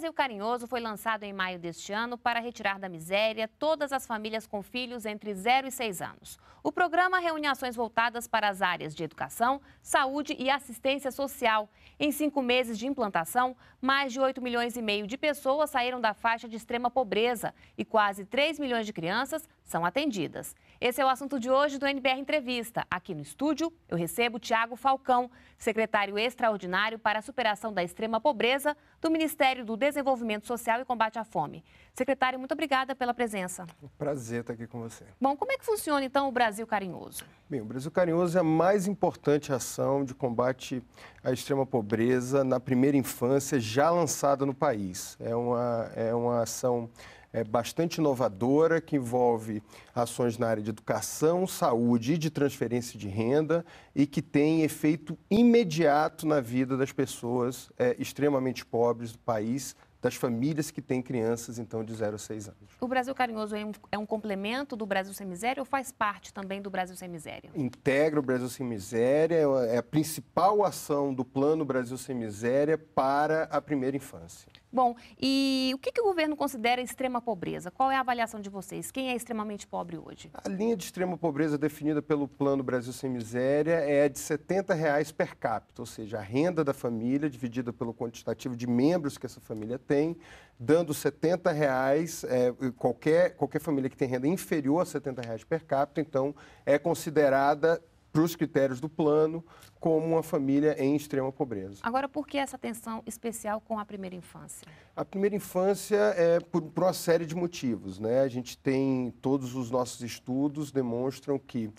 Brasil Carinhoso foi lançado em maio deste ano para retirar da miséria todas as famílias com filhos entre 0 e 6 anos. O programa reúne ações voltadas para as áreas de educação, saúde e assistência social. Em cinco meses de implantação, mais de 8 milhões e meio de pessoas saíram da faixa de extrema pobreza e quase 3 milhões de crianças são atendidas. Esse é o assunto de hoje do NBR Entrevista. Aqui no estúdio, eu recebo Tiago Falcão, secretário extraordinário para a superação da extrema pobreza do Ministério do Desenvolvimento Social e Combate à Fome. Secretário, muito obrigada pela presença. Prazer estar aqui com você. Bom, como é que funciona então o Brasil Carinhoso? Bem, o Brasil Carinhoso é a mais importante ação de combate à extrema pobreza na primeira infância já lançada no país. É uma, é uma ação é, bastante inovadora, que envolve ações na área de educação, saúde e de transferência de renda e que tem efeito imediato na vida das pessoas é, extremamente pobres do país, das famílias que têm crianças, então, de 0 a 6 anos. O Brasil Carinhoso é um, é um, complemento do Brasil Sem Miséria ou faz parte também do Brasil Sem Miséria? Integra o Brasil Sem Miséria, é a é principal ação do Plano Brasil Sem Miséria para a primeira infância. Bom, e o que, que, o governo considera extrema pobreza? Qual é a avaliação de vocês? Quem é extremamente pobre hoje? A linha de extrema pobreza definida pelo Plano Brasil Sem Miséria é de R$ 70 reais per capita, ou seja, a renda da família dividida pelo quantitativo de membros que essa família tem, dando R$ 70, reais, é, qualquer, qualquer família que tem renda inferior a R$ 70 reais per capita, então, é considerada para os critérios do plano como uma família em extrema pobreza. Agora, por que essa atenção especial com a primeira infância? A primeira infância é por, por uma série de motivos, né? A gente tem todos os nossos estudos demonstram que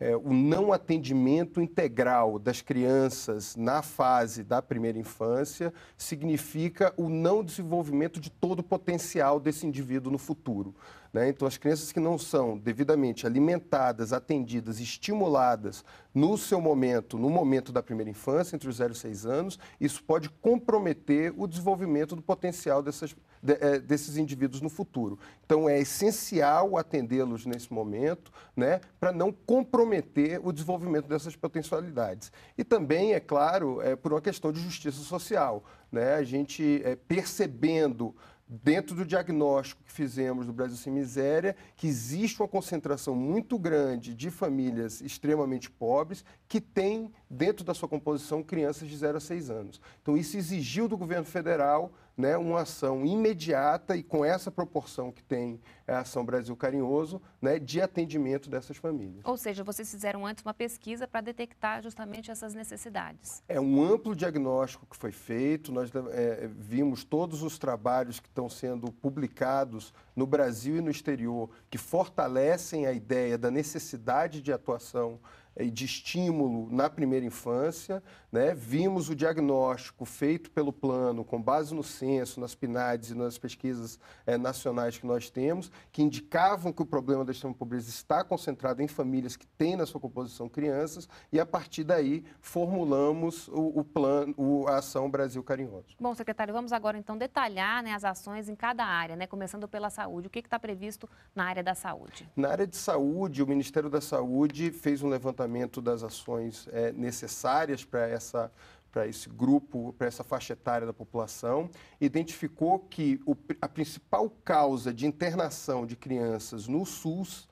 é, o não atendimento integral das crianças na fase da primeira infância significa o não desenvolvimento de todo o potencial desse indivíduo no futuro. Né? Então, as crianças que não são devidamente alimentadas, atendidas, estimuladas no seu momento, no momento da primeira infância, entre os 0 e 6 anos, isso pode comprometer o desenvolvimento do potencial dessas, de, é, desses indivíduos no futuro. Então, é essencial atendê-los nesse momento, né, para não comprometer o desenvolvimento dessas potencialidades. E também, é claro, é por uma questão de justiça social. Né? A gente é, percebendo dentro do diagnóstico que fizemos do Brasil Sem Miséria, que existe uma concentração muito grande de famílias extremamente pobres que têm dentro da sua composição crianças de 0 a 6 anos. Então, isso exigiu do governo federal né, uma ação imediata e com essa proporção que tem é, a Ação Brasil Carinhoso né, de atendimento dessas famílias. Ou seja, vocês fizeram antes uma pesquisa para detectar justamente essas necessidades. É um amplo diagnóstico que foi feito, nós é, é, vimos todos os trabalhos que estão sendo publicados no Brasil e no exterior que fortalecem a ideia da necessidade de atuação eh, de estímulo na primeira infância, né? vimos o diagnóstico feito pelo plano com base no censo, nas PNADs e nas pesquisas é, nacionais que nós temos, que indicavam que o problema da extrema pobreza está concentrado em famílias que têm na sua composição crianças, e a partir daí formulamos o, o plano, o, a ação Brasil Carinhoso. Bom, secretário, vamos agora então detalhar né, as ações em cada área, né? começando pela saúde. O que está previsto na área da saúde? Na área de saúde, o Ministério da Saúde fez um levantamento das ações é, necessárias para essa para esse grupo, para essa faixa etária da população, identificou que o, a principal causa de internação de crianças no SUS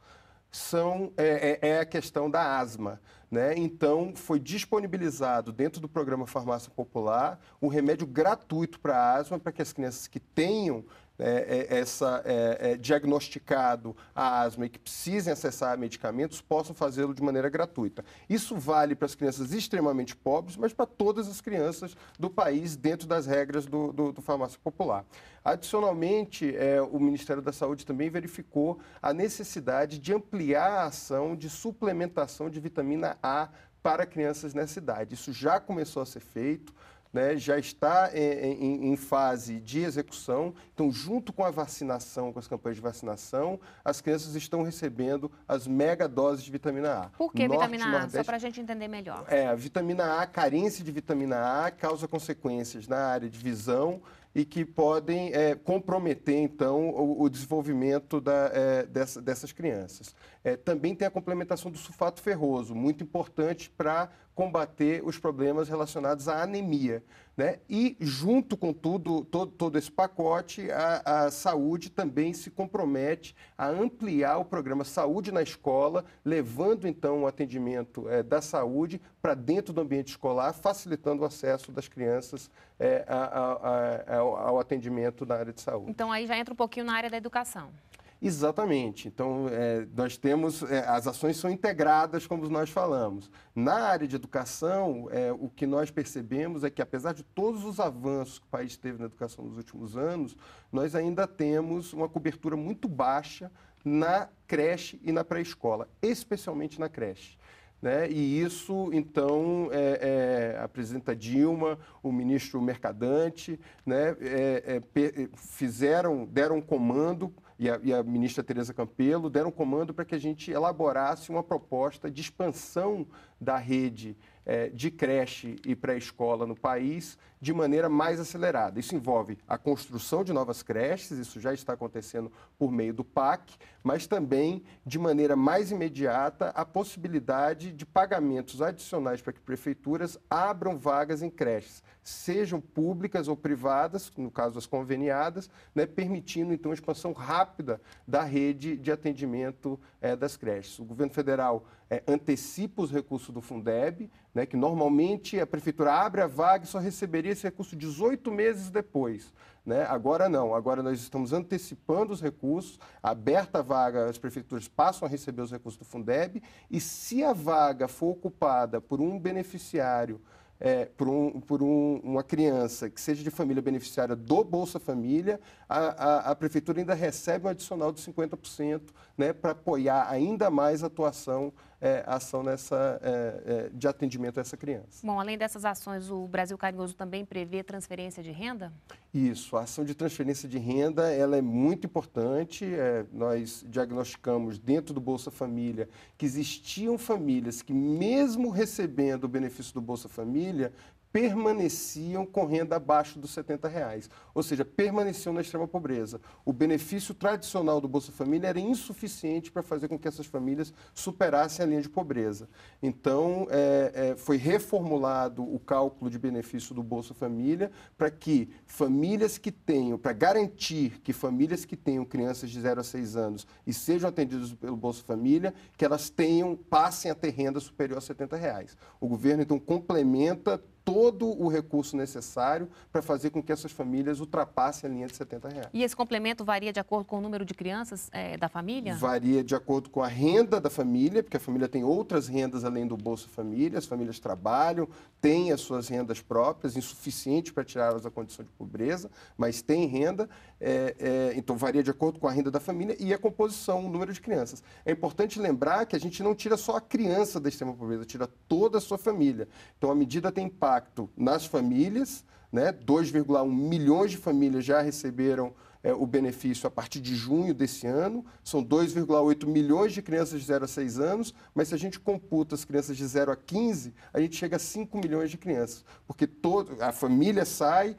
são, é, é, é, a questão da asma. Né? Então, foi disponibilizado dentro do programa Farmácia Popular um remédio gratuito para asma, para que as crianças que tenham é, é, essa, é, é, diagnosticado a asma e que precisem acessar medicamentos possam fazê-lo de maneira gratuita. Isso vale para as crianças extremamente pobres, mas para todas as crianças do país dentro das regras do, do, do farmácia popular. Adicionalmente, é, o Ministério da Saúde também verificou a necessidade de ampliar a ação de suplementação de vitamina A para crianças nessa idade. Isso já começou a ser feito né, já está em, em, em, fase de execução. Então, junto com a vacinação, com as campanhas de vacinação, as crianças estão recebendo as mega doses de vitamina A. Por que Norte, vitamina A? Nordeste, Só para a gente entender melhor. É, a vitamina A, a carência de vitamina A causa consequências na área de visão e que podem é, comprometer, então, o, o desenvolvimento da, é, dessa, dessas crianças. É, também tem a complementação do sulfato ferroso, muito importante para combater os problemas relacionados à anemia. Né? E, junto com tudo, todo, todo esse pacote, a, a, saúde também se compromete a ampliar o programa Saúde na Escola, levando então o atendimento é, da saúde para dentro do ambiente escolar, facilitando o acesso das crianças é, a, a, ao atendimento na área de saúde. Então, aí já entra um pouquinho na área da educação. Exatamente. Então, é, nós temos, é, as ações são integradas, como nós falamos. Na área de educação, é, o que nós percebemos é que, apesar de todos os avanços que o país teve na educação nos últimos anos, nós ainda temos uma cobertura muito baixa na creche e na pré-escola, especialmente na creche. Né? E isso, então, é, é, a presidenta Dilma, o ministro Mercadante, né? É, é fizeram, deram comando e a, e a ministra Tereza Campelo deram comando para que a gente elaborasse uma proposta de expansão da rede eh, de creche e pré-escola no país de maneira mais acelerada. Isso envolve a construção de novas creches, isso já está acontecendo por meio do PAC, mas também de maneira mais imediata a possibilidade de pagamentos adicionais para que prefeituras abram vagas em creches, sejam públicas ou privadas, no caso as conveniadas, né, permitindo então a expansão rápida da rede de atendimento é, das creches. O governo federal é, antecipa os recursos do Fundeb, né, que normalmente a prefeitura abre a vaga e só receberia receberia esse recurso 18 meses depois. Né? Agora não, agora nós estamos antecipando os recursos, aberta a vaga, as prefeituras passam a receber os recursos do Fundeb e se a vaga for ocupada por um beneficiário, é, por, um, por um, uma criança que seja de família beneficiária do Bolsa Família, a, a, a Prefeitura ainda recebe um adicional de 50% né, para apoiar ainda mais a atuação é, ação nessa, é, é, de atendimento a essa criança. Bom, além dessas ações, o Brasil Carinhoso também prevê transferência de renda? Isso, a ação de transferência de renda ela é muito importante. É, nós diagnosticamos dentro do Bolsa Família que existiam famílias que, mesmo recebendo o benefício do Bolsa Família, permaneciam com renda abaixo dos 70 reais, ou seja, permaneciam na extrema pobreza. O benefício tradicional do Bolsa Família era insuficiente para fazer com que essas famílias superassem a linha de pobreza. Então, é, é, foi reformulado o cálculo de benefício do Bolsa Família para que famílias que tenham, para garantir que famílias que tenham crianças de 0 a 6 anos e sejam atendidas pelo Bolsa Família, que elas tenham, passem a ter renda superior a 70 reais. O governo, então, complementa todo o recurso necessário para fazer com que essas famílias ultrapassem a linha de 70 reais. E esse complemento varia de acordo com o número de crianças é, da família? Varia de acordo com a renda da família, porque a família tem outras rendas além do Bolsa Família, as famílias trabalham, têm as suas rendas próprias, insuficiente para tirá-las da condição de pobreza, mas têm renda, é, é, então varia de acordo com a renda da família e a composição, o número de crianças. É importante lembrar que a gente não tira só a criança da extrema pobreza, tira toda a sua família. Então a medida tem impacto impacto nas famílias, né? 2,1 milhões de famílias já receberam é, o benefício a partir de junho desse ano. São 2,8 milhões de crianças de 0 a 6 anos, mas se a gente computa as crianças de 0 a 15, a gente chega a 5 milhões de crianças, porque todo, a família sai,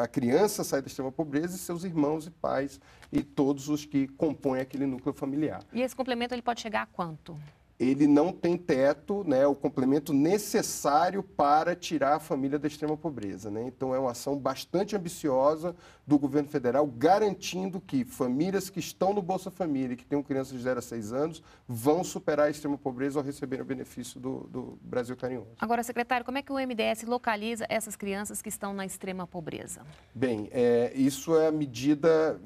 a criança sai da extrema pobreza e seus irmãos e pais e todos os que compõem aquele núcleo familiar. E esse complemento ele pode chegar a quanto? ele não tem teto, né, o complemento necessário para tirar a família da extrema pobreza. Né? Então, é uma ação bastante ambiciosa do governo federal, garantindo que famílias que estão no Bolsa Família e que têm crianças de 0 a 6 anos vão superar a extrema pobreza ao receber o benefício do, do Brasil Carinhoso. Agora, secretário, como é que o MDS localiza essas crianças que estão na extrema pobreza? Bem, é, isso é a medida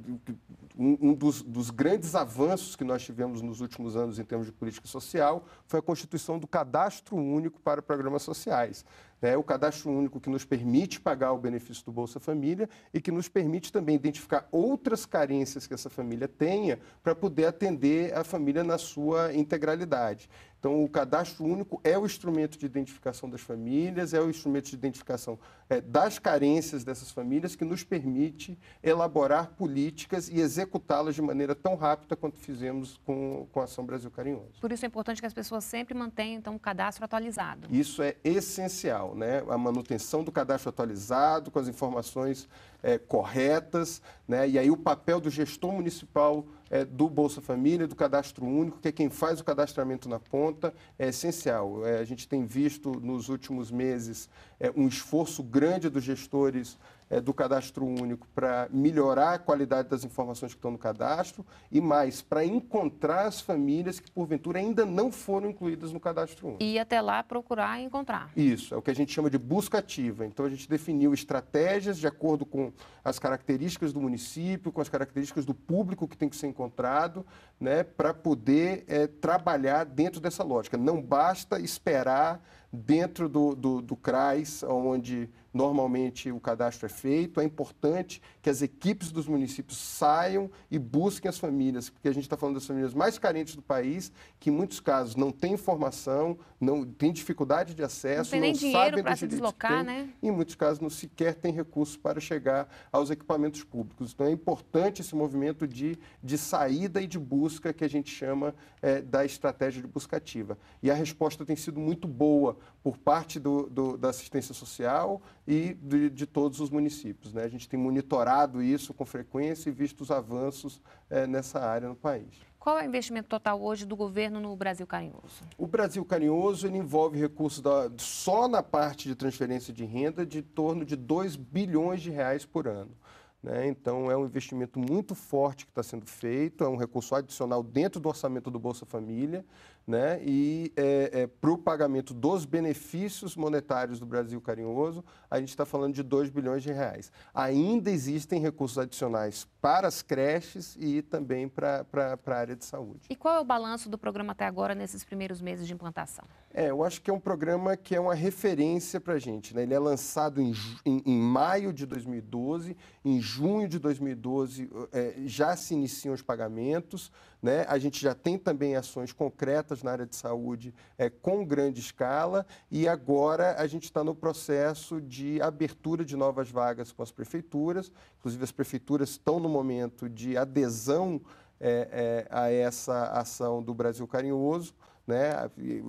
um, um dos, dos, grandes avanços que nós tivemos nos últimos anos em termos de política social foi a constituição do cadastro único para programas sociais. é O cadastro único que nos permite pagar o benefício do Bolsa Família e que nos permite também identificar outras carências que essa família tenha para poder atender a família na sua integralidade. Então, o cadastro único é o instrumento de identificação das famílias, é o instrumento de identificação é, das carências dessas famílias que nos permite elaborar políticas e executá-las de maneira tão rápida quanto fizemos com, com a Ação Brasil Carinhoso. Por isso é importante que as pessoas sempre mantenham então, o cadastro atualizado. Isso é essencial, né? A manutenção do cadastro atualizado, com as informações é, corretas, né? E aí o papel do gestor municipal é, do Bolsa Família, do Cadastro Único, que é quem faz o cadastramento na ponta, é essencial. É, a gente tem visto nos últimos meses é, um esforço grande dos gestores é, do cadastro único para melhorar a qualidade das informações que estão no cadastro e mais, para encontrar as famílias que, porventura, ainda não foram incluídas no cadastro único. E até lá procurar e encontrar. Isso, é o que a gente chama de busca ativa. Então, a gente definiu estratégias de acordo com as características do município, com as características do público que tem que ser encontrado, né, para poder é, trabalhar dentro dessa lógica. Não basta esperar dentro do, do, do CRAS, onde normalmente o cadastro é feito. É importante que as equipes dos municípios saiam e busquem as famílias, porque a gente está falando das famílias mais carentes do país, que em muitos casos não têm informação, não têm dificuldade de acesso, não, tem nem não sabem para se deslocar, né? Em muitos casos não sequer têm recursos para chegar aos equipamentos públicos. Então é importante esse movimento de, de saída e de busca que a gente chama é, da estratégia de busca ativa. E a resposta tem sido muito boa por parte do, do da assistência social e de, de, todos os municípios. Né? A gente tem monitorado isso com frequência e visto os avanços é, nessa área no país. Qual é o investimento total hoje do governo no Brasil Carinhoso? O Brasil Carinhoso envolve recursos da, só na parte de transferência de renda de torno de 2 bilhões de reais por ano. Né? Então, é um investimento muito forte que está sendo feito, é um recurso adicional dentro do orçamento do Bolsa Família, né? E é, é, para o pagamento dos benefícios monetários do Brasil Carinhoso, a gente está falando de 2 bilhões de reais. Ainda existem recursos adicionais para as creches e também para a área de saúde. E qual é o balanço do programa até agora, nesses primeiros meses de implantação? É, eu acho que é um programa que é uma referência para a gente. Né? Ele é lançado em, em, em, maio de 2012, em junho de 2012 é, já se iniciam os pagamentos. Né? A gente já tem também ações concretas na área de saúde é, com grande escala e agora a gente está no processo de abertura de novas vagas com as prefeituras. Inclusive, as prefeituras estão no momento de adesão é, é, a essa ação do Brasil Carinhoso. Né?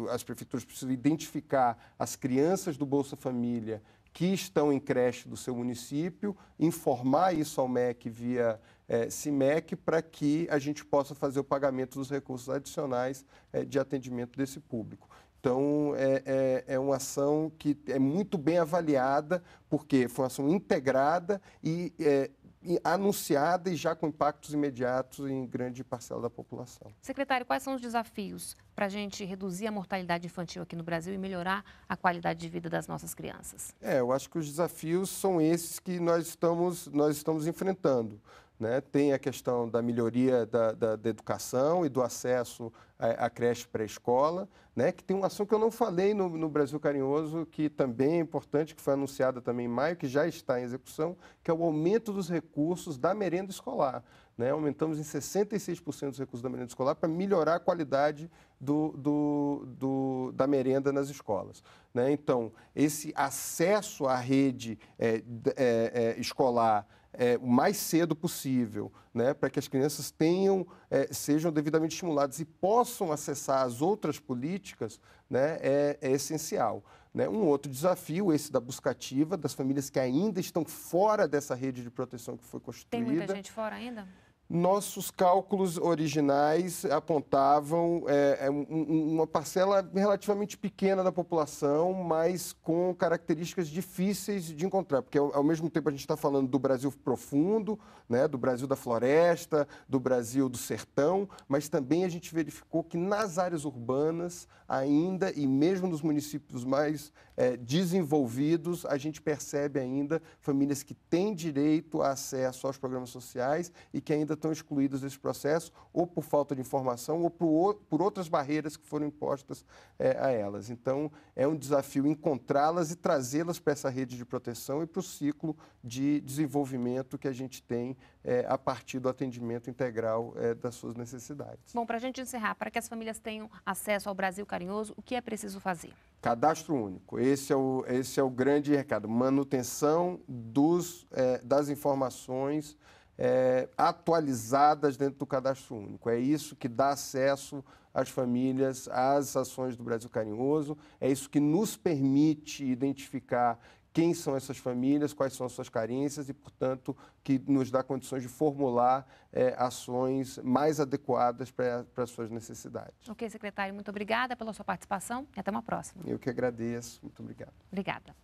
As prefeituras precisam identificar as crianças do Bolsa Família que estão em creche do seu município, informar isso ao MEC via é, CIMEC para que a gente possa fazer o pagamento dos recursos adicionais é, de atendimento desse público. Então, é, é, é, uma ação que é muito bem avaliada, porque foi uma ação integrada e, é, e, anunciada e já com impactos imediatos em grande parcela da população. Secretário, quais são os desafios para a gente reduzir a mortalidade infantil aqui no Brasil e melhorar a qualidade de vida das nossas crianças? É, eu acho que os desafios são esses que nós estamos, nós estamos enfrentando. Né? Tem a questão da melhoria da, da, da educação e do acesso à, à creche pré-escola, né? que tem uma ação que eu não falei no, no, Brasil Carinhoso, que também é importante, que foi anunciada também em maio, que já está em execução, que é o aumento dos recursos da merenda escolar. Né? Aumentamos em 66% os recursos da merenda escolar para melhorar a qualidade do, do, do, da merenda nas escolas. Né. Então, esse acesso à rede é, é, é, escolar é, o mais cedo possível, né, para que as crianças tenham, é, sejam devidamente estimuladas e possam acessar as outras políticas, né, é, é essencial. Né? Um outro desafio, esse da buscativa, das famílias que ainda estão fora dessa rede de proteção que foi construída. Tem muita gente fora ainda? nossos cálculos originais apontavam é, é uma parcela relativamente pequena da população, mas com características difíceis de encontrar, porque ao, mesmo tempo a gente está falando do Brasil profundo, né, do Brasil da floresta, do Brasil do sertão, mas também a gente verificou que nas áreas urbanas ainda, e mesmo nos municípios mais é, desenvolvidos, a gente percebe ainda famílias que têm direito a acesso aos programas sociais e que ainda estão excluídos desse processo, ou por falta de informação, ou por, por outras barreiras que foram impostas é, a elas. Então, é um desafio encontrá-las e trazê-las para essa rede de proteção e para o ciclo de desenvolvimento que a gente tem é, a partir do atendimento integral é, das suas necessidades. Bom, para a gente encerrar, para que as famílias tenham acesso ao Brasil Carinhoso, o que é preciso fazer? Cadastro único. Esse é o, esse é o grande recado. Manutenção dos, é, das informações é, atualizadas dentro do cadastro único. É isso que dá acesso às famílias às ações do Brasil Carinhoso, é isso que nos permite identificar quem são essas famílias, quais são as suas carências e, portanto, que nos dá condições de formular é, ações mais adequadas para as suas necessidades. Ok, secretário, muito obrigada pela sua participação e até uma próxima. Eu que agradeço, muito obrigado. Obrigada.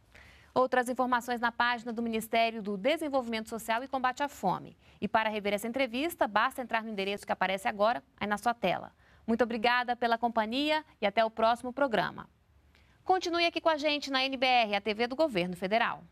Outras informações na página do Ministério do Desenvolvimento Social e Combate à Fome. E para rever essa entrevista, basta entrar no endereço que aparece agora, aí na sua tela. Muito obrigada pela companhia e até o próximo programa. Continue aqui com a gente na NBR, a TV do Governo Federal.